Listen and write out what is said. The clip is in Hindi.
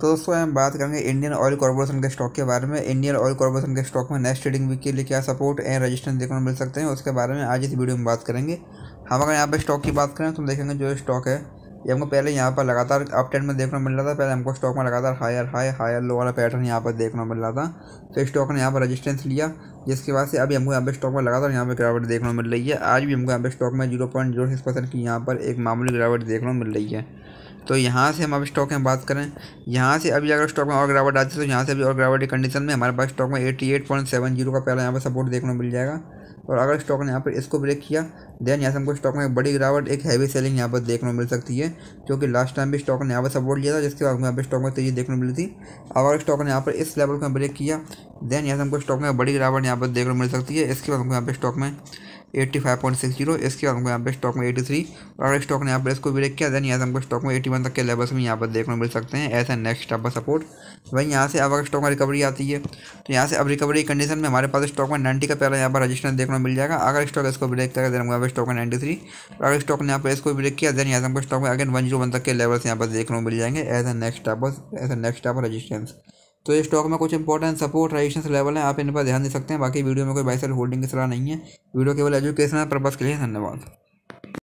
तो दोस्तों हम बात करेंगे इंडियन ऑयल कॉर्पोरेशन के स्टॉक के बारे में इंडियन ऑयल कॉर्पोरेशन के स्टॉक में नेक्स्ट ट्रेडिंग वीक के लिए क्या सपोर्ट एंड रजिस्टेंस देखने को मिल सकते हैं उसके बारे में आज इस वीडियो में बात करेंगे हम अगर यहाँ पर स्टॉक की बात करें तो हम देखेंगे जो स्टॉक है ये हमको पहले यहाँ पर लगातार अप ट्रेंड में देखने को मिल रहा था पहले हमको स्टॉक में लगातार हायर हाई हायर लो वाला पैटर्न यहाँ पर देखने को मिल रहा था तो स्टॉक ने यहाँ पर रजिस्टेंस लिया जिसके बाद से अभी हमको यहाँ पे स्टॉक में लगातार यहाँ पर गिरावट देखने को मिल रही है आज भी हमको यहाँ पर स्टॉक में zero point zero six percent की यहाँ पर एक मामूली गिरावट देखने को मिल रही है तो यहाँ से हम अब स्टॉक में बात करें यहाँ से अभी अगर स्टॉक में और गिरावट आती है तो यहाँ से अभी और गिरावट की कंडीशन में हमारे पास स्टॉक में eighty eight point seven zero का पहला यहाँ पर सपोर्ट देखने को मिल जाएगा और अगर स्टॉक ने यहाँ पर इसको ब्रेक किया देन यहाँ से हमको स्टॉक में एक बड़ी गिरावट एक हैवी सेलिंग यहाँ पर देखने को मिल सकती है क्योंकि लास्ट टाइम भी स्टॉक ने यहाँ पर सपोर्ट लिया था जिसके बाद यहाँ पर स्टॉक में तेजी देखने को मिली थी अगर स्टॉक ने यहाँ पर इस लेवल को ब्रेक किया देन यहाँ से हमको स्टॉक में बड़ी गिरावट यहाँ पर देखने को मिल सकती है इसके बाद हमको यहाँ पर स्टॉक में eighty five point six zero इसके बाद हमको यहाँ पे स्टॉक में एटी थ्री और अगर स्टॉक ने यहाँ पर इसको ब्रेक किया देन यहाँ से हमको स्टॉक में एटी वन तक के लेवल्स में यहाँ पर देखने को मिल सकते हैं ऐसा नेक्स्ट आप सपोर्ट वहीं यहाँ से अब अगर स्टॉक में रिकवरी आती है तो यहाँ से अब रिकवरी कंडीशन में हमारे पास स्टॉक में नाइन्टी का पहला यहाँ पर रजिस्टर देखने को मिल जाएगा अगर स्टॉक इसको ब्रेक करेगा देन यहाँ पर स्टॉक में नाइन्टी थ्री और अगर स्टॉक ने यहाँ पर इसको ब्रेक किया देन यहाँ से हमको स्टॉक में अगेन वन जीरो वन तक के लेवल्स यहाँ पर देखने को मिल जाएंगे एज ए नेक्स्ट आप एज ए नेक्स्ट आप रजिस्टेंस तो ये स्टॉक में कुछ इंपॉर्टेंट सपोर्ट रजिस्टेंस लेवल है आप इन पर ध्यान दे सकते हैं बाकी वीडियो में कोई बाइसल होल्डिंग की सलाह नहीं है वीडियो केवल एजुकेशनल पर्पज़ के लिए धन्यवाद